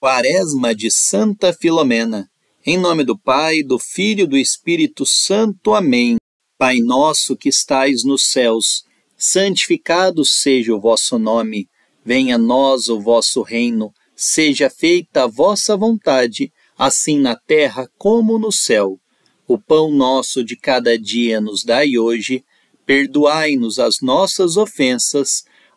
Quaresma de Santa Filomena. Em nome do Pai, do Filho e do Espírito Santo. Amém. Pai nosso que estais nos céus, santificado seja o vosso nome. Venha a nós o vosso reino. Seja feita a vossa vontade, assim na terra como no céu. O pão nosso de cada dia nos dai hoje. Perdoai-nos as nossas ofensas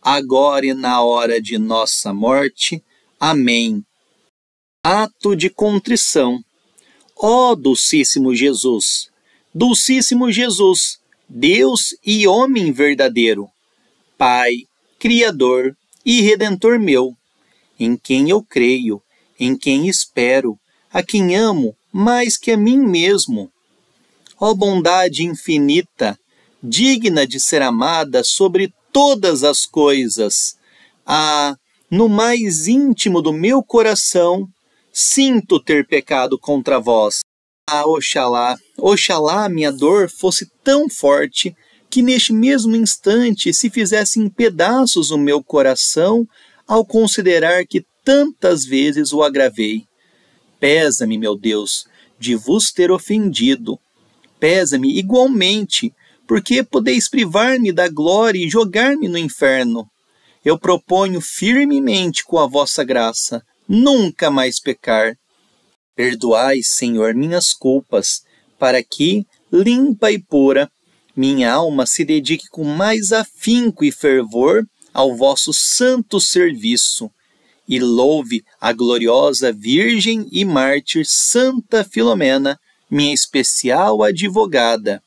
agora e na hora de nossa morte. Amém. Ato de contrição. Ó oh, Dulcíssimo Jesus, Dulcíssimo Jesus, Deus e homem verdadeiro, Pai, Criador e Redentor meu, em quem eu creio, em quem espero, a quem amo mais que a mim mesmo. Ó oh, bondade infinita, digna de ser amada sobre todas as coisas. Ah, no mais íntimo do meu coração, sinto ter pecado contra vós. Ah, oxalá, oxalá minha dor fosse tão forte que neste mesmo instante se fizesse em pedaços o meu coração ao considerar que tantas vezes o agravei. Pesa-me, meu Deus, de vos ter ofendido. Pesa-me igualmente porque podeis privar-me da glória e jogar-me no inferno. Eu proponho firmemente com a vossa graça nunca mais pecar. Perdoai, Senhor, minhas culpas, para que, limpa e pura, minha alma se dedique com mais afinco e fervor ao vosso santo serviço, e louve a gloriosa Virgem e Mártir Santa Filomena, minha especial advogada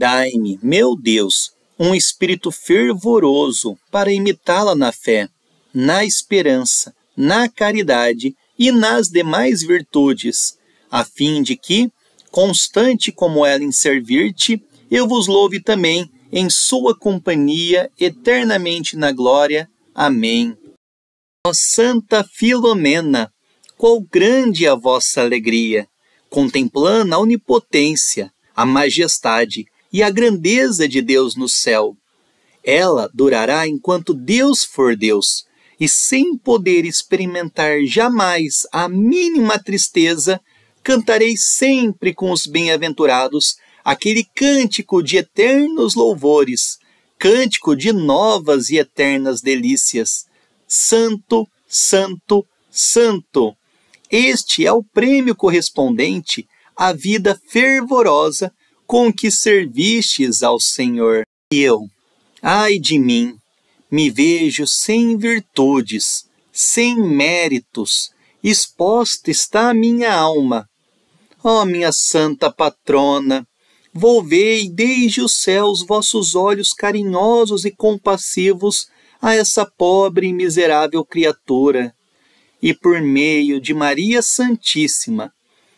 Dai-me, meu Deus, um espírito fervoroso para imitá-la na fé, na esperança, na caridade e nas demais virtudes, a fim de que, constante como ela em servir-te, eu vos louve também em sua companhia eternamente na glória. Amém. Ó Santa Filomena, qual grande é a vossa alegria, contemplando a onipotência, a majestade e a grandeza de Deus no céu. Ela durará enquanto Deus for Deus, e sem poder experimentar jamais a mínima tristeza, cantarei sempre com os bem-aventurados aquele cântico de eternos louvores, cântico de novas e eternas delícias. Santo, santo, santo. Este é o prêmio correspondente à vida fervorosa com que servistes ao Senhor. E eu, ai de mim, me vejo sem virtudes, sem méritos, exposta está a minha alma. Ó oh, minha santa patrona, volvei desde os céus vossos olhos carinhosos e compassivos a essa pobre e miserável criatura. E por meio de Maria Santíssima,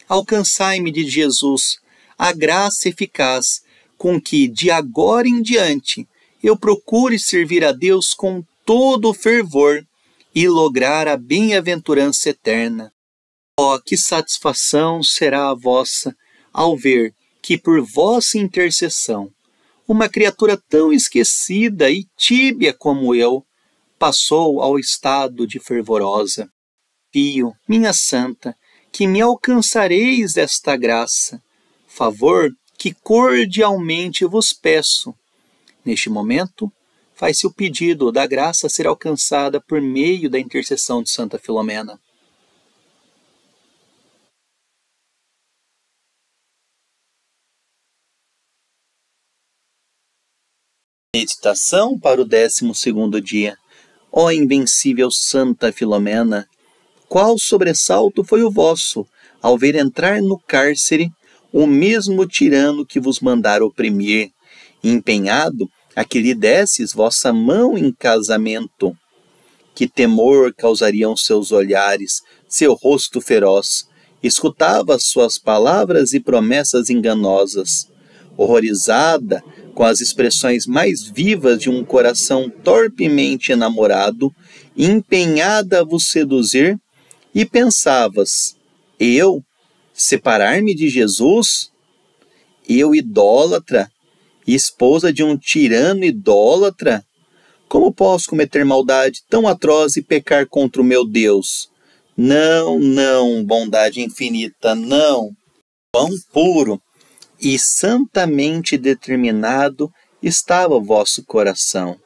alcançai-me de Jesus, a graça eficaz com que, de agora em diante, eu procure servir a Deus com todo o fervor e lograr a bem-aventurança eterna. Oh, que satisfação será a vossa ao ver que, por vossa intercessão, uma criatura tão esquecida e tíbia como eu passou ao estado de fervorosa. Pio, minha santa, que me alcançareis desta graça favor que cordialmente vos peço. Neste momento, faz-se o pedido da graça ser alcançada por meio da intercessão de Santa Filomena. Meditação para o 12 dia. Ó invencível Santa Filomena, qual sobressalto foi o vosso ao ver entrar no cárcere o mesmo tirano que vos mandara oprimir, empenhado a que lhe desses vossa mão em casamento. Que temor causariam seus olhares, seu rosto feroz, escutava suas palavras e promessas enganosas. Horrorizada, com as expressões mais vivas de um coração torpemente enamorado, empenhada a vos seduzir, e pensavas: Eu, separar-me de Jesus, eu idólatra, esposa de um tirano idólatra, como posso cometer maldade tão atroz e pecar contra o meu Deus? Não, não, bondade infinita, não. Pão puro e santamente determinado estava o vosso coração.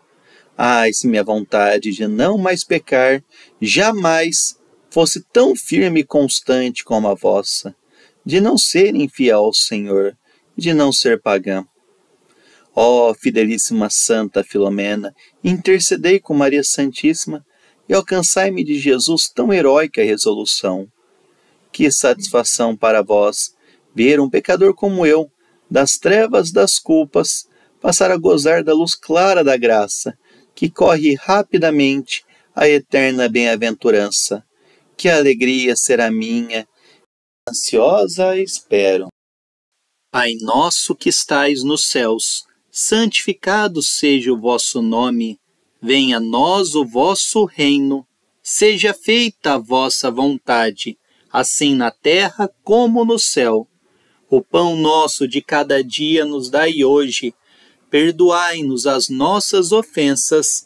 Ai, se minha vontade de não mais pecar jamais fosse tão firme e constante como a vossa, de não ser infiel ao Senhor, de não ser pagã. Ó oh, fidelíssima Santa Filomena, intercedei com Maria Santíssima e alcançai-me de Jesus tão heróica resolução. Que satisfação para vós ver um pecador como eu, das trevas das culpas, passar a gozar da luz clara da graça, que corre rapidamente à eterna bem-aventurança que alegria será minha! Ansiosa espero. Pai nosso que estais nos céus, santificado seja o vosso nome. Venha a nós o vosso reino. Seja feita a vossa vontade, assim na terra como no céu. O pão nosso de cada dia nos dai hoje. Perdoai-nos as nossas ofensas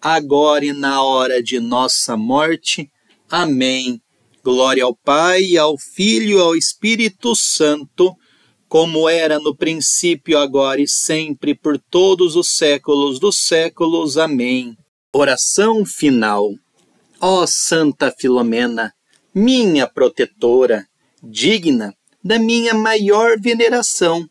agora e na hora de nossa morte. Amém. Glória ao Pai, ao Filho e ao Espírito Santo, como era no princípio, agora e sempre, por todos os séculos dos séculos. Amém. Oração final. Ó Santa Filomena, minha protetora, digna da minha maior veneração,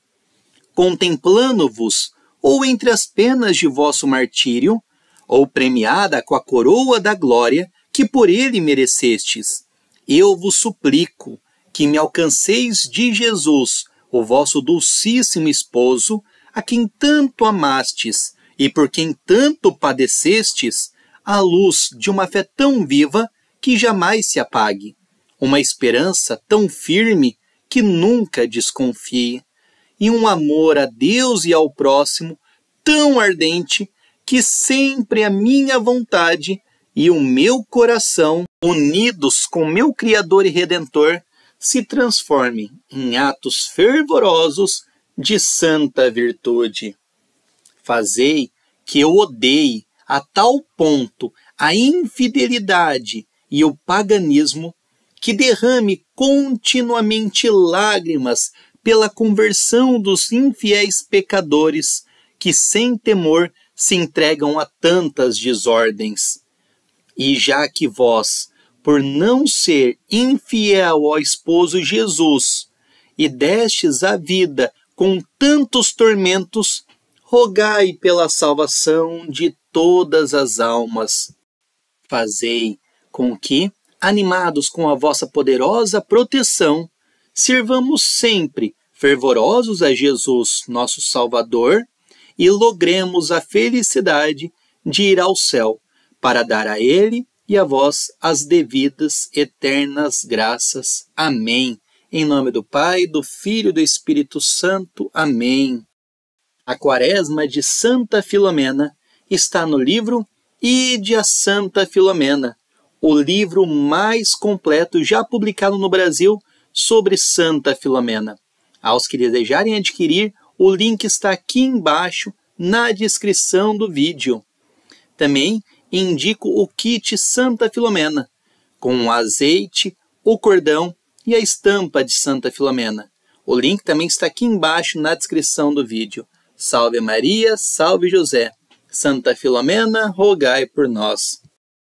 contemplando-vos, ou entre as penas de vosso martírio, ou premiada com a coroa da glória que por ele merecestes. Eu vos suplico que me alcanceis de Jesus, o vosso dulcíssimo esposo, a quem tanto amastes e por quem tanto padecestes, a luz de uma fé tão viva que jamais se apague, uma esperança tão firme que nunca desconfie, e um amor a Deus e ao próximo tão ardente que sempre a minha vontade e o meu coração, unidos com meu Criador e Redentor, se transformem em atos fervorosos de santa virtude. Fazei que eu odeie a tal ponto a infidelidade e o paganismo que derrame continuamente lágrimas pela conversão dos infiéis pecadores que, sem temor, se entregam a tantas desordens. E já que vós, por não ser infiel ao esposo Jesus, e destes a vida com tantos tormentos, rogai pela salvação de todas as almas. Fazei com que, animados com a vossa poderosa proteção, sirvamos sempre fervorosos a Jesus, nosso Salvador, e logremos a felicidade de ir ao céu, para dar a Ele e a vós as devidas eternas graças. Amém. Em nome do Pai, do Filho e do Espírito Santo. Amém. A Quaresma de Santa Filomena está no livro Ide a Santa Filomena, o livro mais completo já publicado no Brasil sobre Santa Filomena. Aos que desejarem adquirir o link está aqui embaixo na descrição do vídeo. Também indico o kit Santa Filomena, com o azeite, o cordão e a estampa de Santa Filomena. O link também está aqui embaixo na descrição do vídeo. Salve Maria, salve José. Santa Filomena, rogai por nós.